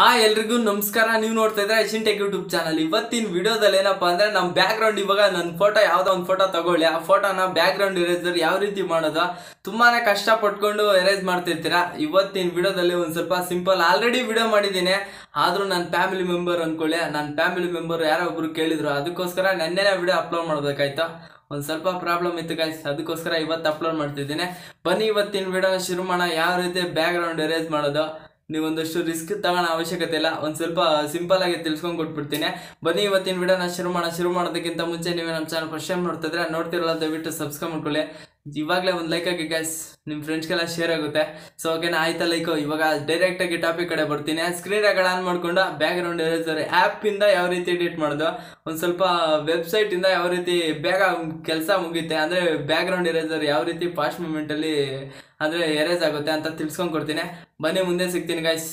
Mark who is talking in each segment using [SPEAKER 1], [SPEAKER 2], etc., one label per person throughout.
[SPEAKER 1] ಹಾ ಎಲ್ರಿಗೂ ನಮಸ್ಕಾರ ನೀವು ನೋಡ್ತಾ ಇದ್ರೆ ಏಷಿಯನ್ ಟೆಕ್ ಯೂಟ್ಯೂಬ್ ಚಾನಲ್ ಇವತ್ತಿನ ವಿಡಿಯೋದಲ್ಲಿ ಏನಪ್ಪಾ ಅಂದ್ರೆ ನಮ್ಮ ಬ್ಯಾಕ್ ಗ್ರೌಂಡ್ ಇವಾಗ ನನ್ನ ಫೋಟೋ ಯಾವ್ದೋ ಒಂದು ಫೋಟೋ ತಗೊಳ್ಳಿ ಆ ಫೋಟೋನ ಬ್ಯಾಕ್ ಗ್ರೌಂಡ್ ಇರೇಸರ್ ಯಾವ ರೀತಿ ಮಾಡೋದು ತುಂಬಾನೇ ಕಷ್ಟ ಪಟ್ಕೊಂಡು ಎರೇಸ್ ಮಾಡ್ತಿರ್ತೀರಾ ಇವತ್ತಿನ ವಿಡಿಯೋದಲ್ಲಿ ಒಂದು ಸ್ವಲ್ಪ ಸಿಂಪಲ್ ಆಲ್ರೆಡಿ ವಿಡಿಯೋ ಮಾಡಿದ್ದೀನಿ ಆದ್ರೂ ನನ್ನ ಫ್ಯಾಮಿಲಿ ಮೆಂಬರ್ ಅನ್ಕೊಳ್ಳಿ ನನ್ನ ಫ್ಯಾಮಿಲಿ ಮೆಂಬರ್ ಯಾರೋ ಒಬ್ರು ಕೇಳಿದ್ರು ಅದಕ್ಕೋಸ್ಕರ ನೆನ್ನೆನೇ ವಿಡಿಯೋ ಅಪ್ಲೋಡ್ ಮಾಡ್ಬೇಕಾಯ್ತಾ ಒಂದು ಸ್ವಲ್ಪ ಪ್ರಾಬ್ಲಮ್ ಇತ್ತು ಗಾಯ್ಸ್ ಅದಕ್ಕೋಸ್ಕರ ಇವತ್ತು ಅಪ್ಲೋಡ್ ಮಾಡ್ತಿದ್ದೀನಿ ಬನ್ನಿ ಇವತ್ತಿನ ವಿಡಿಯೋ ಶುರು ಮಾಡೋಣ ಯಾವ ರೀತಿ ಬ್ಯಾಕ್ ಗ್ರೌಂಡ್ ಎರೇಸ್ ಮಾಡೋದು ನೀವೊಂದಷ್ಟು ರಿಸ್ಕ್ ತಗೋಣ ಅವಶ್ಯಕತೆ ಇಲ್ಲ ಒಂದು ಸ್ವಲ್ಪ ಸಿಂಪಲ್ ಆಗಿ ತಿಳ್ಸ್ಕೊಂಡು ಕೊಟ್ಬಿಡ್ತೀನಿ ಬನ್ನಿ ಇವತ್ತಿನ ವಿಡಿಯೋನ ಶುರು ಮಾಡೋಣ ಶುರು ಮಾಡೋದಕ್ಕಿಂತ ಮುಂಚೆ ನೀವೇ ನಮ್ಮ ಚಾನಲ್ ಫಸ್ಟ್ ಟೈಮ್ ನೋಡ್ತಿದ್ರೆ ನೋಡ್ತಿರಲ್ಲ ದಯವಿಟ್ಟು ಸಬ್ಸ್ಕ್ರೈಬ್ ಮಾಡ್ಕೊಳ್ಳಿ ಇವಾಗಲೇ ಒಂದು ಲೈಕ್ ಆಗಿ ಗ್ಯಾಸ್ ನಿಮ್ಮ ಫ್ರೆಂಡ್ಸ್ಗೆಲ್ಲ ಶೇರ್ ಆಗುತ್ತೆ ಸೊ ಓಕೆನಾ ಆಯ್ತಾ ಲೈಕ್ ಇವಾಗ ಡೈರೆಕ್ಟಾಗಿ ಟಾಪಿಕ್ ಕಡೆ ಬರ್ತೀನಿ ಸ್ಕ್ರೀನ್ ರೆಕಾರ್ಡ್ ಆನ್ ಮಾಡಿಕೊಂಡು ಬ್ಯಾಕ್ ಗ್ರೌಂಡ್ ಆ್ಯಪಿಂದ ಯಾವ ರೀತಿ ಎಡಿಟ್ ಮಾಡೋದು ಒಂದು ಸ್ವಲ್ಪ ವೆಬ್ಸೈಟಿಂದ ಯಾವ ರೀತಿ ಬೇಗ ಕೆಲಸ ಮುಗಿಯುತ್ತೆ ಅಂದರೆ ಬ್ಯಾಕ್ ಗ್ರೌಂಡ್ ಯಾವ ರೀತಿ ಫಾಸ್ಟ್ ಮೂಮೆಂಟಲ್ಲಿ ಅಂದರೆ ಎರೇಸ್ ಆಗುತ್ತೆ ಅಂತ ತಿಳ್ಸ್ಕೊಂಡು ಕೊಡ್ತೀನಿ ಬನ್ನಿ ಮುಂದೆ ಸಿಗ್ತೀನಿ ಗಾಯ್ಸ್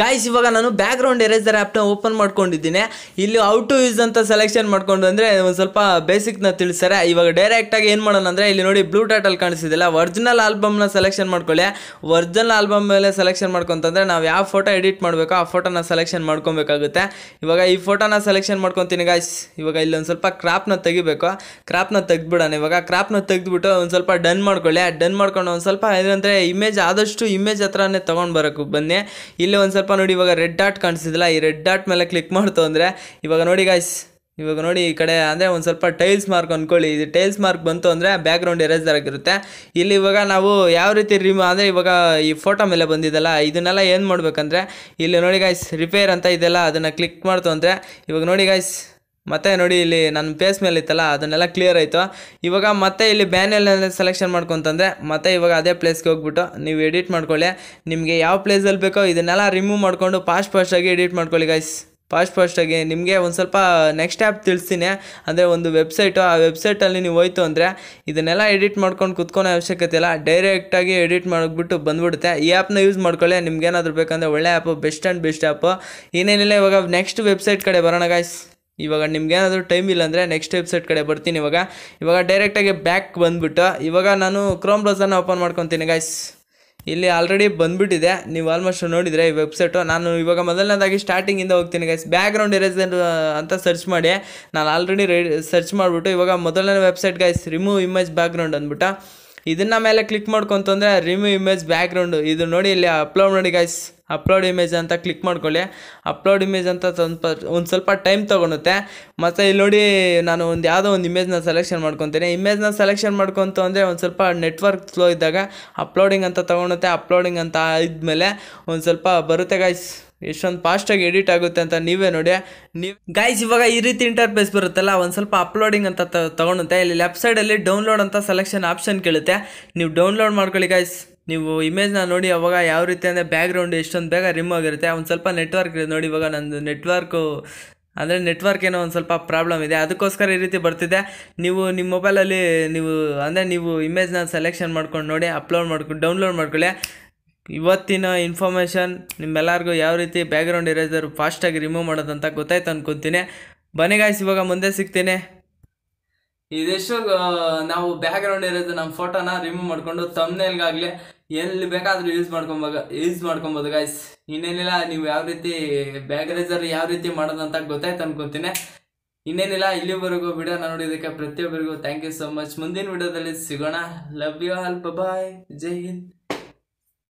[SPEAKER 1] ಗಾಯ್ಸ್ ಇವಾಗ ನಾನು ಬ್ಯಾಕ್ಗ್ರೌಂಡ್ ಎರೇಸರ್ ಆ್ಯಪ್ನ ಓಪನ್ ಮಾಡ್ಕೊಂಡಿದ್ದೀನಿ ಇಲ್ಲಿ ಔ ಟು ಯೂಸ್ ಅಂತ ಸೆಲೆಕ್ಷನ್ ಮಾಡ್ಕೊಂಡು ಅಂದರೆ ಒಂದು ಸ್ವಲ್ಪ ಬೇಸಿಕ್ನ ತಿಳಿಸ್ತಾರೆ ಇವಾಗ ಡೈರೆಕ್ಟಾಗಿ ಏನು ಮಾಡೋಣ ಅಂದರೆ ಇಲ್ಲಿ ನೋಡಿ ಬ್ಲೂ ಟೈಟಲ್ ಕಾಣಿಸಿದಿಲ್ಲ ಒರ್ಜಿನಲ್ ಆಲ್ಬಮ್ನ ಸೆಲೆಕ್ಷನ್ ಮಾಡ್ಕೊಳ್ಳಿ ಒರ್ಜಿನಲ್ ಆಲ್ಬಮ್ ಮೇಲೆ ಸೆಲೆಕ್ಷನ್ ಮಾಡ್ಕೊಂತಂದರೆ ನಾವು ಯಾವ ಫೋಟೋ ಎಡಿಟ್ ಮಾಡಬೇಕೋ ಆ ಫೋಟೋನ ಸೆಲೆಕ್ಷನ್ ಮಾಡ್ಕೊಬೇಕಾಗುತ್ತೆ ಇವಾಗ ಈ ಫೋಟೋನ ಸೆಲೆಕ್ಷನ್ ಮಾಡ್ಕೊತೀನಿ ಗಾಯ್ಸ್ ಇವಾಗ ಇಲ್ಲಿ ಒಂದು ಸ್ವಲ್ಪ ಕ್ರಾಪ್ನ ತೆಗಿಬೇಕು ಕ್ರಾಪ್ನ ತೆಗ್ದುಬಿಡೋಣ ಇವಾಗ ಕ್ರಾಪ್ನ ತೆಗೆದುಬಿಟ್ಟು ಒಂದು ಸ್ವಲ್ಪ ಡನ್ ಮಾಡ್ಕೊಳ್ಳಿ ಡನ್ ಮಾಡ್ಕೊಂಡು ಒಂದು ಸ್ವಲ್ಪ ಏನಂದರೆ ಇಮೇಜ್ ಆದಷ್ಟು ಇಮೇಜ್ ಹತ್ರನೇ ತೊಗೊಂಡು ಬರೋಕ್ಕೆ ಬನ್ನಿ ಇಲ್ಲಿ ಒಂದು ಸ್ವಲ್ಪ ನೋಡಿ ಇವಾಗ ರೆಡ್ ಡಾಟ್ ಕಾಣಿಸಿದಿಲ್ಲ ಈ ರೆಡ್ ಡಾಟ್ ಮೇಲೆ ಕ್ಲಿಕ್ ಮಾಡ್ತು ಅಂದರೆ ಇವಾಗ ನೋಡಿ ಗಾಯ್ಸ್ ಇವಾಗ ನೋಡಿ ಈ ಕಡೆ ಅಂದರೆ ಒಂದು ಸ್ವಲ್ಪ ಟೈಲ್ಸ್ ಮಾರ್ಕ್ ಅಂದ್ಕೊಳ್ಳಿ ಇದು ಟೈಲ್ಸ್ ಮಾರ್ಕ್ ಬಂತು ಅಂದರೆ ಬ್ಯಾಕ್ಗ್ರೌಂಡ್ ಎರೇಜರ್ ಆಗಿರುತ್ತೆ ಇಲ್ಲಿ ಇವಾಗ ನಾವು ಯಾವ ರೀತಿ ರಿಮೂ ಅಂದರೆ ಇವಾಗ ಈ ಫೋಟೋ ಮೇಲೆ ಬಂದಿದ್ದಲ್ಲ ಇದನ್ನೆಲ್ಲ ಏನು ಮಾಡಬೇಕಂದ್ರೆ ಇಲ್ಲಿ ನೋಡಿ ಗಾಯ್ಸ್ ರಿಪೇರ್ ಅಂತ ಇದೆಲ್ಲ ಅದನ್ನು ಕ್ಲಿಕ್ ಮಾಡ್ತು ಅಂದರೆ ಇವಾಗ ನೋಡಿ ಗಾಯ್ಸ್ ಮತ್ತು ನೋಡಿ ಇಲ್ಲಿ ನನ್ನ ಪೇಸ್ ಮೇಲೆ ಇತ್ತಲ್ಲ ಅದನ್ನೆಲ್ಲ ಕ್ಲಿಯರ್ ಆಯಿತು ಇವಾಗ ಮತ್ತೆ ಇಲ್ಲಿ ಬ್ಯಾನಲ್ನೆಲ್ಲ ಸೆಲೆಕ್ಷನ್ ಮಾಡ್ಕೊಂತಂದರೆ ಮತ್ತೆ ಇವಾಗ ಅದೇ ಪ್ಲೇಸ್ಗೆ ಹೋಗ್ಬಿಟ್ಟು ನೀವು ಎಡಿಟ್ ಮಾಡ್ಕೊಳ್ಳಿ ನಿಮಗೆ ಯಾವ ಪ್ಲೇಸಲ್ಲಿ ಬೇಕೋ ಇದನ್ನೆಲ್ಲ ರಿಮೂವ್ ಮಾಡಿಕೊಂಡು ಫಾಸ್ಟ್ ಫಾಸ್ಟಾಗಿ ಎಡಿಟ್ ಮಾಡ್ಕೊಳ್ಳಿ ಗೈಸ್ ಫಾಸ್ಟ್ ಫಾಸ್ಟಾಗಿ ನಿಮಗೆ ಒಂದು ಸ್ವಲ್ಪ ನೆಕ್ಸ್ಟ್ ಆ್ಯಪ್ ತಿಳಿಸ್ತೀನಿ ಅಂದರೆ ಒಂದು ವೆಬ್ಸೈಟು ಆ ವೆಬ್ಸೈಟಲ್ಲಿ ನೀವು ಹೋಯ್ತು ಅಂದರೆ ಇದನ್ನೆಲ್ಲ ಎಡಿಟ್ ಮಾಡ್ಕೊಂಡು ಕುತ್ಕೊಳೋ ಅವಶ್ಯಕತೆ ಇಲ್ಲ ಡೈರೆಕ್ಟಾಗಿ ಎಡಿಟ್ ಮಾಡಿಬಿಟ್ಟು ಬಂದ್ಬಿಡುತ್ತೆ ಈ ಆ್ಯಪ್ನ ಯೂಸ್ ಮಾಡ್ಕೊಳ್ಳಿ ಏನಾದರೂ ಬೇಕಂದರೆ ಒಳ್ಳೆ app best and best app ಏನೇನಿಲ್ಲ ಇವಾಗ ನೆಕ್ಸ್ಟ್ ವೆಬ್ಸೈಟ್ ಕಡೆ ಬರೋಣ ಗಾಯ್ಸ್ ಇವಾಗ ನಿಮ್ಗೇನಾದರೂ ಏನಾದರೂ ಟೈಮ್ ಇಲ್ಲ ಅಂದರೆ ನೆಕ್ಸ್ಟ್ ವೆಬ್ಸೈಟ್ ಕಡೆ ಬರ್ತೀನಿ ಇವಾಗ ಇವಾಗ ಡೈರೆಕ್ಟಾಗಿ ಬ್ಯಾಕ್ ಬಂದುಬಿಟ್ಟು ಇವಾಗ ನಾನು ಕ್ರೋಮ್ ಬ್ರೌಸರ್ನ ಓಪನ್ ಮಾಡ್ಕೊತೀನಿ ಗಾಯ್ಸ್ ಇಲ್ಲಿ ಆಲ್ರೆಡಿ ಬಂದುಬಿಟ್ಟಿದೆ ನೀವು ಆಲ್ಮೋಸ್ಟ್ ನೋಡಿದರೆ ಈ ವೆಬ್ಸೈಟು ನಾನು ಇವಾಗ ಮೊದಲನೇದಾಗಿ ಸ್ಟಾರ್ಟಿಂಗಿಂದ ಹೋಗ್ತೀನಿ ಗೈಸ್ ಬ್ಯಾಕ್ ಗ್ರೌಂಡ್ ಅಂತ ಸರ್ಚ್ ಮಾಡಿ ನಾನು ಆಲ್ರೆಡಿ ಸರ್ಚ್ ಮಾಡಿಬಿಟ್ಟು ಇವಾಗ ಮೊದಲನೇ website guys remove image background ಅಂದ್ಬಿಟ್ಟು ಇದನ್ನ ಮೇಲೆ ಕ್ಲಿಕ್ ಮಾಡ್ಕೊಂತಂದರೆ ರಿಮೂವ್ ಇಮೇಜ್ ಗ್ರೌಂಡ್ ಇದು ನೋಡಿ ಇಲ್ಲಿ ಅಪ್ಲೋಡ್ ನೋಡಿ ಗೈಸ್ ಅಪ್ಲೋಡ್ ಇಮೇಜ್ ಅಂತ ಕ್ಲಿಕ್ ಮಾಡ್ಕೊಳ್ಳಿ ಅಪ್ಲೋಡ್ ಇಮೇಜ್ ಅಂತ ಒಂದು ಸ್ವಲ್ಪ ಟೈಮ್ ತೊಗೊಳುತ್ತೆ ಮತ್ತು ಇಲ್ಲಿ ನೋಡಿ ನಾನು ಒಂದು ಯಾವುದೋ ಒಂದು ಇಮೇಜ್ನ ಸೆಲೆಕ್ಷನ್ ಮಾಡ್ಕೊತೀನಿ ಇಮೇಜ್ನ ಸೆಲೆಕ್ಷನ್ ಮಾಡ್ಕೊತು ಅಂದರೆ ಒಂದು ಸ್ವಲ್ಪ ನೆಟ್ವರ್ಕ್ ಸ್ಲೋ ಇದ್ದಾಗ ಅಪ್ಲೋಡಿಂಗ್ ಅಂತ ತೊಗೊಳುತ್ತೆ ಅಪ್ಲೋಡಿಂಗ್ ಅಂತ ಇದ್ಮೇಲೆ ಒಂದು ಸ್ವಲ್ಪ ಬರುತ್ತೆ ಗೈಸ್ ಎಷ್ಟೊಂದು ಫಾಸ್ಟಾಗಿ ಎಡಿಟ್ ಆಗುತ್ತೆ ಅಂತ ನೀವೇ ನೋಡಿ ನೀವು ಗೈಸ್ ಇವಾಗ ಈ ರೀತಿ ಇಂಟರ್ಫೇಸ್ ಬರುತ್ತಲ್ಲ ಒಂದು ಸ್ವಲ್ಪ ಅಪ್ಲೋಡಿಂಗ್ ಅಂತ ತಗೊಳುತ್ತೆ ಇಲ್ಲಿ ಲೆಫ್ಟ್ ಸೈಡಲ್ಲಿ ಡೌನ್ಲೋಡ್ ಅಂತ ಸೆಲೆಕ್ಷನ್ ಆಪ್ಷನ್ ಕೇಳುತ್ತೆ ನೀವು ಡೌನ್ಲೋಡ್ ಮಾಡ್ಕೊಳ್ಳಿ ಗೈಸ್ ನೀವು ಇಮೇಜ್ನ ನೋಡಿ ಅವಾಗ ಯಾವ ರೀತಿ ಅಂದರೆ ಬ್ಯಾಕ್ಗ್ರೌಂಡ್ ಎಷ್ಟೊಂದು ಬೇಗ ರಿಮೂವ್ ಆಗಿರುತ್ತೆ ಒಂದು ಸ್ವಲ್ಪ ನೆಟ್ವರ್ಕ್ ನೋಡಿ ಇವಾಗ ನಂದು ನೆಟ್ವರ್ಕು ಅಂದರೆ ನೆಟ್ವರ್ಕ್ ಏನೋ ಒಂದು ಸ್ವಲ್ಪ ಪ್ರಾಬ್ಲಮ್ ಇದೆ ಅದಕ್ಕೋಸ್ಕರ ಈ ರೀತಿ ಬರ್ತಿದೆ ನೀವು ನಿಮ್ಮ ಮೊಬೈಲಲ್ಲಿ ನೀವು ಅಂದರೆ ನೀವು ಇಮೇಜ್ನ ಸೆಲೆಕ್ಷನ್ ಮಾಡ್ಕೊಂಡು ನೋಡಿ ಅಪ್ಲೋಡ್ ಮಾಡ್ಕೊಂಡು ಡೌನ್ಲೋಡ್ ಮಾಡ್ಕೊಳ್ಳಿ ಇವತ್ತಿನ ಇನ್ಫಾರ್ಮೇಷನ್ ನಿಮ್ಮೆಲ್ಲರಿಗೂ ಯಾವ ರೀತಿ ಬ್ಯಾಕ್ಗ್ರೌಂಡ್ ಇರೇಸರ್ ಫಾಸ್ಟಾಗಿ ರಿಮೂವ್ ಮಾಡೋದಂತ ಗೊತ್ತಾಯ್ತು ಅಂದ್ಕೊತೀನಿ ಬನ್ನಿ ಗಾಯ್ಸ್ ಇವಾಗ ಮುಂದೆ ಸಿಗ್ತೀನಿ ಇದೆಷ್ಟು ನಾವು ಬ್ಯಾಕ್ಗ್ರೌಂಡ್ ಇರೋದು ನಮ್ಮ ಫೋಟೋನ ರಿಮೂವ್ ಮಾಡಿಕೊಂಡು ತಮ್ಮನೇಲ್ಗಾಗಲಿ ಎಲ್ಲಿ ಬೇಕಾದರೂ ಯೂಸ್ ಮಾಡ್ಕೊಬಾಗ ಯೂಸ್ ಮಾಡ್ಕೊಬೋದು ಗಾಯ್ಸ್ ಇನ್ನೇನಿಲ್ಲ ನೀವು ಯಾವ ರೀತಿ ಬ್ಯಾಗ್ರೇಜರ್ ಯಾವ ರೀತಿ ಮಾಡೋದಂತ ಗೊತ್ತಾಯ್ತು ಅನ್ಕೊತೀನಿ ಇನ್ನೇನಿಲ್ಲ ಇಲ್ಲಿವರೆಗೂ ವಿಡಿಯೋನ ನೋಡಿದ್ದಕ್ಕೆ ಪ್ರತಿಯೊಬ್ಬರಿಗೂ ಥ್ಯಾಂಕ್ ಯು ಸೊ ಮಚ್ ಮುಂದಿನ ವಿಡಿಯೋದಲ್ಲಿ ಸಿಗೋಣ ಲವ್ ಯು ಆಲ್ ಬಾಯ್ ಜೈ ಹಿಂದ್